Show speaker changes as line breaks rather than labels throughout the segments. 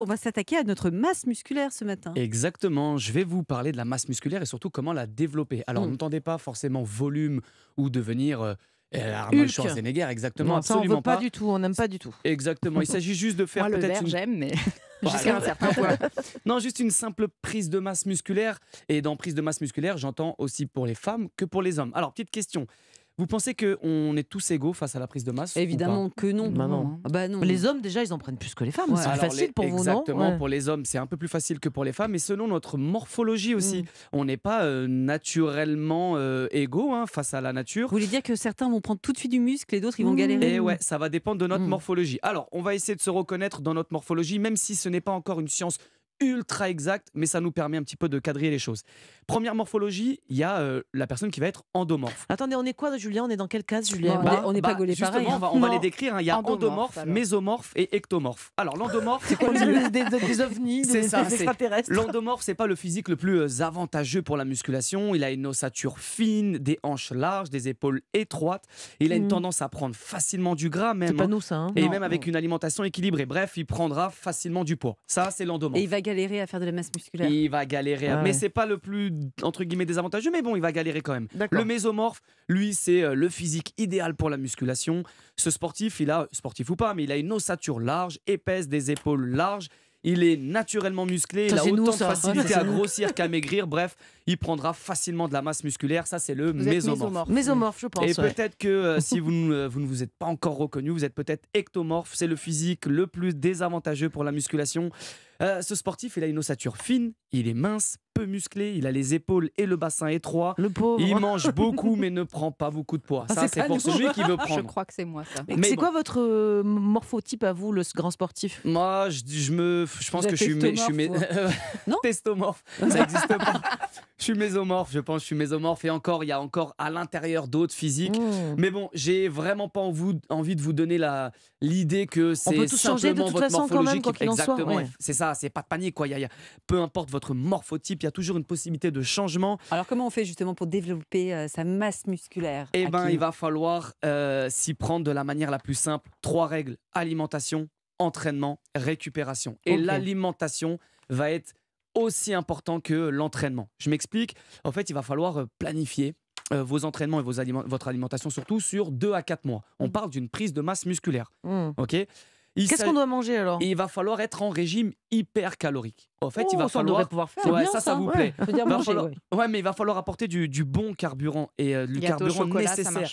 On va s'attaquer à notre masse musculaire ce matin. Exactement, je vais vous parler de la masse musculaire et surtout comment la développer. Alors, hmm. n'entendez pas forcément volume ou devenir euh, euh, Arnold Hulk. Schwarzenegger, exactement. absolument pas, du tout, on n'aime pas du tout. Exactement, il s'agit juste de faire peut-être. j'aime, mais.
Jusqu'à un certain
point. non, juste une simple prise de masse musculaire. Et dans prise de masse musculaire, j'entends aussi pour les femmes que pour les hommes. Alors, petite question. Vous pensez qu'on est tous égaux face à la prise de masse Évidemment que non. Bah, hein. bah non. Les hommes, déjà, ils en prennent plus que les femmes. C'est facile pour vous, non Exactement. Pour les hommes, c'est un peu plus facile que pour les femmes. Et selon notre morphologie aussi, mm. on n'est pas euh, naturellement euh, égaux hein, face à la nature. Vous voulez dire que certains vont prendre tout de suite du muscle et d'autres, ils vont mm. galérer Et eh ouais, ça va dépendre de notre mm. morphologie. Alors, on va essayer de se reconnaître dans notre morphologie, même si ce n'est pas encore une science ultra exact, mais ça nous permet un petit peu de cadrer les choses. Première morphologie, il y a euh, la personne qui va être endomorphe. Attendez, on est quoi, Julien On est dans quelle case, Julien bah, On n'est pas bah, gaulé pareil. Hein. On va, les décrire. Hein. Il y a endomorphe, mésomorphe et ectomorphe. Alors, l'endomorphe, c'est quoi des, ovnis, des, ça, extraterrestres. L'endomorphe, c'est pas le physique le plus euh, avantageux pour la musculation. Il a une ossature fine, des hanches larges, des épaules étroites. Il a une hmm. tendance à prendre facilement du gras, même. C'est pas hein. nous, ça. Et même avec une alimentation équilibrée. Bref, il prendra facilement du poids. Ça, c'est l'endomorphe galérer à faire de la masse musculaire. Il va galérer, ah mais c'est pas le plus entre guillemets désavantageux, mais bon, il va galérer quand même. Le mésomorphe, lui, c'est euh, le physique idéal pour la musculation. Ce sportif, il a sportif ou pas, mais il a une ossature large, épaisse, des épaules larges. Il est naturellement musclé, il a autant de facilité à grossir qu'à maigrir. Bref, il prendra facilement de la masse musculaire. Ça, c'est le mésomorphe. mésomorphe. je pense. Et peut-être que euh, si vous, euh, vous, ne vous êtes pas encore reconnu, vous êtes peut-être ectomorphe. C'est le physique le plus désavantageux pour la musculation. Euh, ce sportif, il a une ossature fine, il est mince, peu musclé, il a les épaules et le bassin étroit. Le Il mange beaucoup, mais ne prend pas beaucoup de poids. Ah, ça, c'est pour celui qui veut prendre. Je crois que c'est moi, ça. Mais c'est quoi votre euh, morphotype à vous, le grand sportif Moi, je, je, me, je pense que je suis. Je suis mais... non Testomorphe. Ça n'existe pas. suis mésomorphe, je pense, je suis mésomorphe. Et encore, il y a encore à l'intérieur d'autres physiques. Mmh. Mais bon, j'ai vraiment pas envie de vous donner l'idée que c'est changer de votre façon, quand même, Exactement, c'est ça, c'est pas de panique. Quoi. il y a... Peu importe votre morphotype, il y a toujours une possibilité de changement. Alors, comment on fait justement pour développer euh, sa masse musculaire Eh ben, il va falloir euh, s'y prendre de la manière la plus simple. Trois règles alimentation, entraînement, récupération. Et l'alimentation va être aussi important que l'entraînement. Je m'explique. En fait, il va falloir euh, planifier euh, vos entraînements et votre alimentation surtout sur 2 à 4 mois. On mm. parle d'une prise de masse musculaire. Mm. OK Qu'est-ce qu'on doit manger alors Il va falloir être en régime hyper calorique. En fait, il oh, va falloir. pouvoir faire. Ouais, ça, ça, ça, vous plaît. Dire manger, ouais. mais il va falloir apporter du, bon carburant et euh, du le carburant nécessaire.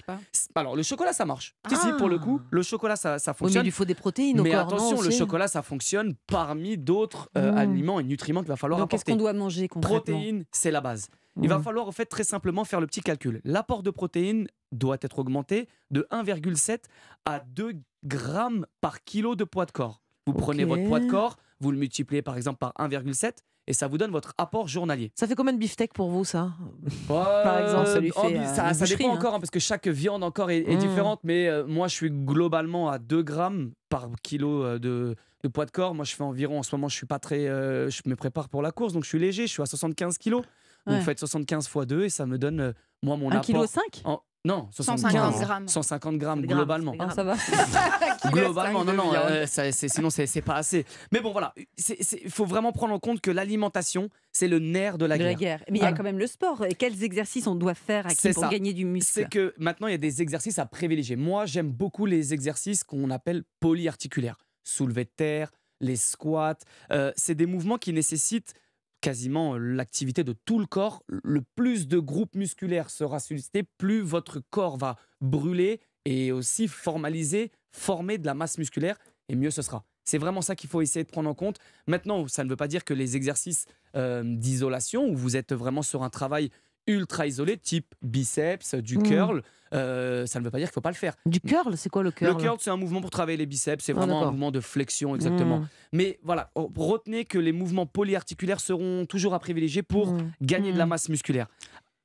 Alors, le chocolat, ça marche. Si, si, pour le coup, ah. le chocolat, ça, ça fonctionne. mais il faut des protéines. Mais attention, le chocolat, ça fonctionne parmi d'autres euh, mmh. aliments et nutriments qu'il va falloir apporter. Qu'est-ce qu'on doit manger concrètement Protéines, c'est la base. Il va mmh. falloir, en fait, très simplement faire le petit calcul. L'apport de protéines doit être augmenté de 1,7 à 2 grammes par kilo de poids de corps. Vous prenez votre poids de corps, vous le multipliez par exemple par 1,7 et ça vous donne votre apport journalier. Ça fait combien de beefsteak pour vous, ça euh, Par exemple, euh, ça, fait, ça, ça dépend hein. encore, hein, parce que chaque viande encore est, mmh. différente, mais euh, moi, je suis globalement à 2 grammes par kilo de, de, poids de corps. Moi, je fais environ, en ce moment, je suis pas très. je me prépare pour la course, donc je suis léger, je suis à 75 kilos. Donc, vous faites 75 x 2 et ça me donne, moi, mon apport. 1,5 kg non, 150 grammes. 150 grammes, globalement. ah, ça va. globalement, non, non, euh, ça, sinon c'est pas assez. Mais bon, voilà, il faut vraiment prendre en compte que l'alimentation, c'est le nerf de la, guerre. Mais il y a hein quand même le sport. Et quels exercices on doit faire pour gagner du muscle C'est que maintenant, il y a des exercices à privilégier. Moi, j'aime beaucoup les exercices qu'on appelle polyarticulaires. Soulever de terre, les squats. Euh, c'est des mouvements qui nécessitent quasiment euh, l'activité de tout le corps. Le plus de groupes musculaires sera sollicité, plus votre corps va brûler et aussi formaliser, former de la masse musculaire, et mieux ce sera. C'est vraiment ça qu'il faut essayer de prendre en compte. Maintenant, ça ne veut pas dire que les exercices euh, d'isolation, où vous êtes vraiment sur un travail ultra isolé type biceps, du mm. curl, euh, ça ne veut pas dire qu'il ne faut pas le faire. Du curl, c'est quoi le curl Le curl, c'est un mouvement pour travailler les biceps, c'est ah, vraiment un mouvement de flexion exactement. Mm. Mais voilà, oh, retenez que les mouvements polyarticulaires seront toujours à privilégier pour mm. gagner de la masse musculaire.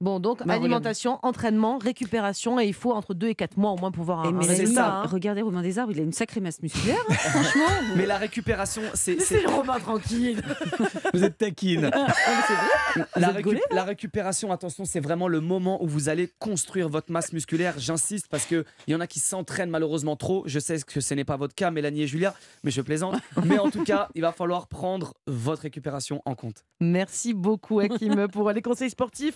Bon, donc bah, alimentation, entraînement, récupération, et il faut entre deux et quatre mois au moins pour voir un. Eh, mais hein. Regardez Romain Desarbres, il a une sacrée masse musculaire, hein, franchement. Mais la récupération, c'est. C'est Romain tranquille. vous êtes taquine. Ah, hein. La, récupération, attention, c'est vraiment le moment où vous allez construire votre masse musculaire. J'insiste parce qu'il y en a qui s'entraînent malheureusement trop. Je sais que ce n'est pas votre cas, Mélanie et Julia, mais je plaisante. Mais en tout cas, il va falloir prendre votre récupération en compte. Merci beaucoup, Hakim, pour les conseils sportifs.